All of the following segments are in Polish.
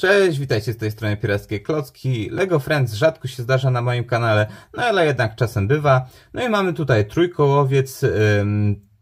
Cześć, witajcie z tej strony Pirackie Klocki. Lego Friends rzadko się zdarza na moim kanale, no ale jednak czasem bywa. No i mamy tutaj trójkołowiec,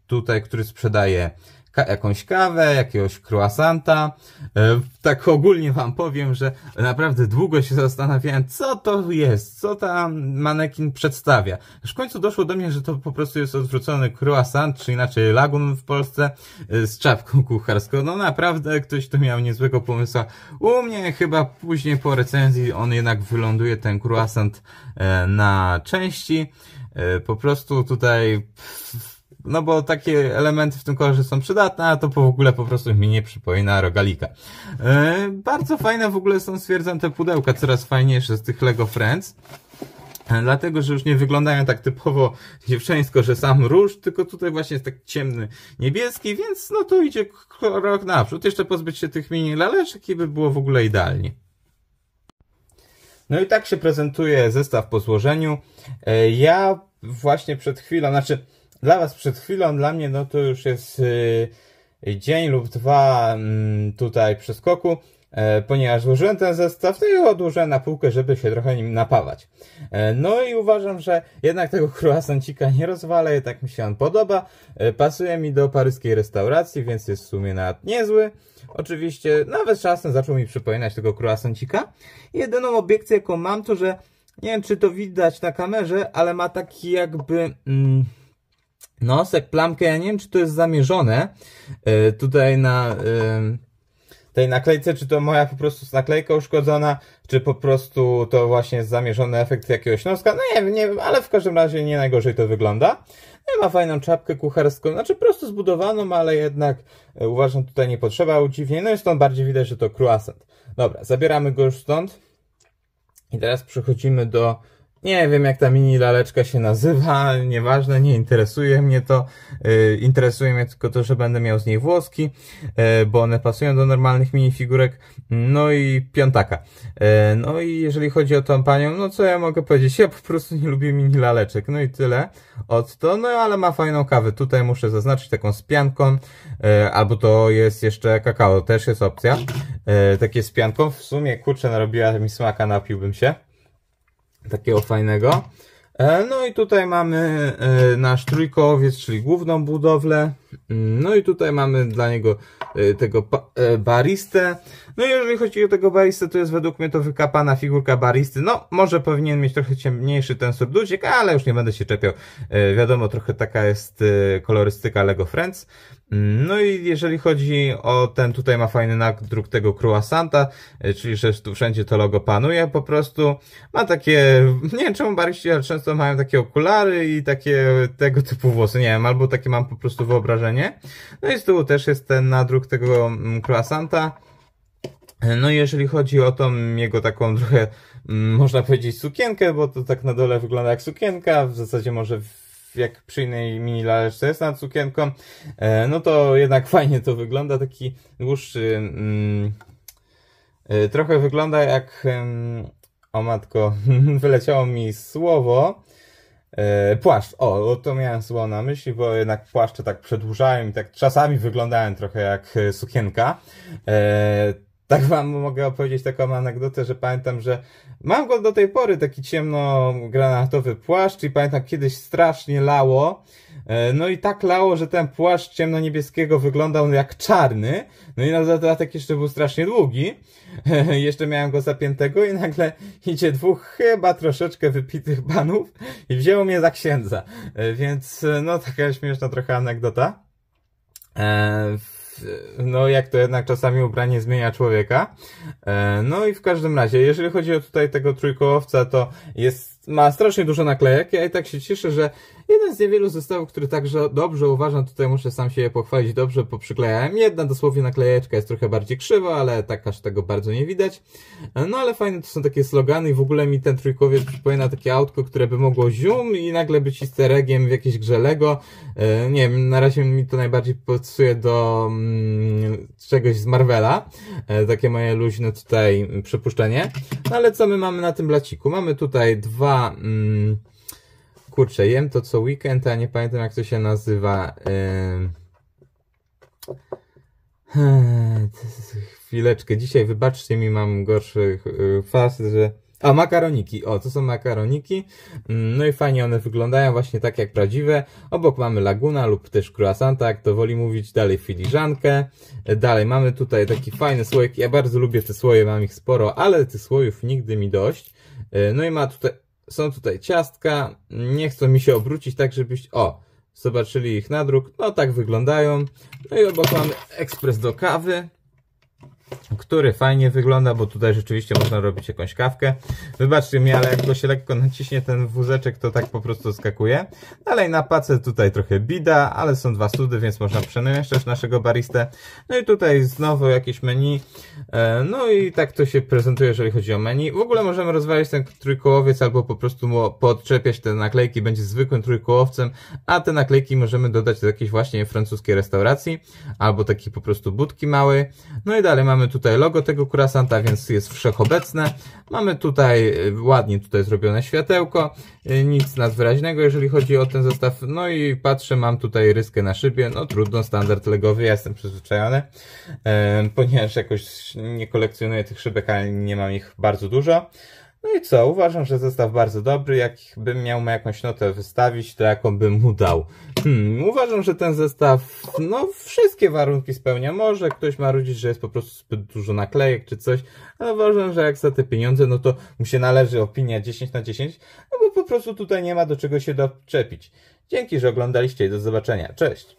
tutaj, który sprzedaje ka jakąś kawę, jakiegoś croissanta. E, tak ogólnie wam powiem, że naprawdę długo się zastanawiałem, co to jest, co ta manekin przedstawia. Aż w końcu doszło do mnie, że to po prostu jest odwrócony croissant, czy inaczej lagun w Polsce e, z czapką kucharską. No naprawdę ktoś tu miał niezłego pomysła. U mnie chyba później po recenzji on jednak wyląduje ten croissant e, na części. E, po prostu tutaj pff, no bo takie elementy w tym kolorze są przydatne, a to po w ogóle po prostu mi nie przypomina rogalika. E, bardzo fajne w ogóle są, stwierdzam, te pudełka, coraz fajniejsze z tych Lego Friends. E, dlatego, że już nie wyglądają tak typowo dziewczęsko, że sam róż, tylko tutaj właśnie jest tak ciemny niebieski, więc no to idzie krok naprzód. Jeszcze pozbyć się tych mini laleczek i by było w ogóle idealnie. No i tak się prezentuje zestaw po złożeniu. E, ja właśnie przed chwilą, znaczy dla Was przed chwilą, dla mnie no to już jest y, dzień lub dwa mm, tutaj przeskoku, e, ponieważ złożyłem ten zestaw, no i odłożyłem na półkę, żeby się trochę nim napawać. E, no i uważam, że jednak tego croissancika nie rozwalę, tak mi się on podoba. E, pasuje mi do paryskiej restauracji, więc jest w sumie nawet niezły. Oczywiście nawet czasem zaczął mi przypominać tego croissancika. Jedyną obiekcję jaką mam to, że nie wiem czy to widać na kamerze, ale ma taki jakby... Mm, nosek, plamkę, ja nie wiem, czy to jest zamierzone yy, tutaj na yy, tej naklejce, czy to moja po prostu naklejka uszkodzona, czy po prostu to właśnie jest zamierzony efekt jakiegoś noska, no nie wiem, nie wiem, ale w każdym razie nie najgorzej to wygląda. No, ma fajną czapkę kucharską, znaczy prosto zbudowaną, ale jednak uważam tutaj nie potrzeba udziwnień, no i stąd bardziej widać, że to croissant. Dobra, zabieramy go już stąd i teraz przechodzimy do nie wiem, jak ta mini laleczka się nazywa, nieważne, nie interesuje mnie to. Y, interesuje mnie tylko to, że będę miał z niej włoski, y, bo one pasują do normalnych minifigurek. No i piątaka. Y, no i jeżeli chodzi o tą panią, no co ja mogę powiedzieć? Ja po prostu nie lubię mini laleczek. No i tyle od to. No ale ma fajną kawę. Tutaj muszę zaznaczyć taką z pianką, albo to jest jeszcze kakao, też jest opcja. Takie z pianką. W sumie, kurczę, narobiła mi smaka, napiłbym się takiego fajnego. E, no i tutaj mamy e, nasz trójkołowiec, czyli główną budowlę. No i tutaj mamy dla niego e, tego e, baristę. No i jeżeli chodzi o tego baristę, to jest według mnie to wykapana figurka baristy. No, może powinien mieć trochę ciemniejszy ten surducik, ale już nie będę się czepiał. E, wiadomo, trochę taka jest kolorystyka Lego Friends. Mm, no i jeżeli chodzi o ten, tutaj ma fajny nadruk tego croissanta, czyli że tu wszędzie to logo panuje, po prostu ma takie, nie wiem czemu baristi ale często mają takie okulary i takie tego typu włosy, nie wiem, albo takie mam po prostu wyobrażenie wrażenie. No i z tyłu też jest ten nadruk tego mm, croissanta. No i jeżeli chodzi o tą jego taką trochę, mm, można powiedzieć, sukienkę, bo to tak na dole wygląda jak sukienka, w zasadzie może jak przy innej mini laleczce jest nad sukienką, e, no to jednak fajnie to wygląda, taki dłuższy, mm, e, trochę wygląda jak, o matko, wyleciało mi słowo, E, płaszcz, o, to miałem słowo na myśli, bo jednak płaszcze tak przedłużałem i tak czasami wyglądałem trochę jak e, sukienka. E, tak wam mogę opowiedzieć taką anegdotę, że pamiętam, że mam go do tej pory taki ciemno-granatowy płaszcz i pamiętam kiedyś strasznie lało E, no i tak lało, że ten płaszcz ciemnoniebieskiego wyglądał no jak czarny. No i na dodatek jeszcze był strasznie długi. jeszcze miałem go zapiętego i nagle idzie dwóch chyba troszeczkę wypitych banów i wzięło mnie za księdza. E, więc e, no taka śmieszna trochę anegdota. No, jak to jednak czasami ubranie zmienia człowieka. No i w każdym razie, jeżeli chodzi o tutaj tego trójkołowca, to jest, ma strasznie dużo naklejek. Ja i tak się cieszę, że Jeden z niewielu zestawów, który także dobrze uważam, tutaj muszę sam się pochwalić, dobrze poprzyklejałem. Jedna dosłownie naklejeczka jest trochę bardziej krzywa, ale tak aż tego bardzo nie widać. No ale fajne to są takie slogany i w ogóle mi ten trójkowiec przypomina takie autko, które by mogło zium i nagle być easter eggiem w jakiejś grze Lego. E, nie wiem, na razie mi to najbardziej pasuje do mm, czegoś z Marvela. E, takie moje luźne tutaj przypuszczenie. No ale co my mamy na tym blaciku? Mamy tutaj dwa... Mm, Kurczę, jem to co weekend, a nie pamiętam jak to się nazywa. Chwileczkę, dzisiaj wybaczcie mi, mam gorszy y, faz że... A, makaroniki. O, to są makaroniki. Mm, no i fajnie one wyglądają właśnie tak jak prawdziwe. Obok mamy laguna lub też croissanta, jak to woli mówić. Dalej filiżankę. E, dalej mamy tutaj taki fajny słoik. Ja bardzo lubię te słoje, mam ich sporo, ale tych słojów nigdy mi dość. E, no i ma tutaj... Są tutaj ciastka, nie chcą mi się obrócić tak, żebyście... O, zobaczyli ich na druk. No tak wyglądają. No i obok mamy ekspres do kawy który fajnie wygląda, bo tutaj rzeczywiście można robić jakąś kawkę. Wybaczcie mi, ale jak go się lekko naciśnie ten wózeczek, to tak po prostu skakuje. Dalej na pace tutaj trochę bida, ale są dwa study, więc można przemieszczać naszego baristę. No i tutaj znowu jakieś menu. E, no i tak to się prezentuje, jeżeli chodzi o menu. W ogóle możemy rozwalić ten trójkołowiec albo po prostu podczepiać te naklejki, będzie zwykłym trójkołowcem, a te naklejki możemy dodać do jakiejś właśnie francuskiej restauracji albo takiej po prostu budki małej. No i dalej mamy tutaj tutaj logo tego kurasanta, więc jest wszechobecne. Mamy tutaj y, ładnie tutaj zrobione światełko, y, nic nas wyraźnego, jeżeli chodzi o ten zestaw. No i patrzę, mam tutaj ryskę na szybie, no trudno, standard legowy, ja jestem przyzwyczajony, ponieważ jakoś nie kolekcjonuję tych szybek, ale nie mam ich bardzo dużo. No i co? Uważam, że zestaw bardzo dobry. Jakbym miał mu jakąś notę wystawić, to jaką bym mu dał? Hmm, uważam, że ten zestaw, no, wszystkie warunki spełnia. Może ktoś ma rodzić, że jest po prostu zbyt dużo naklejek czy coś, ale uważam, że jak za te pieniądze, no to mu się należy opinia 10 na 10, no bo po prostu tutaj nie ma do czego się doczepić. Dzięki, że oglądaliście i do zobaczenia. Cześć!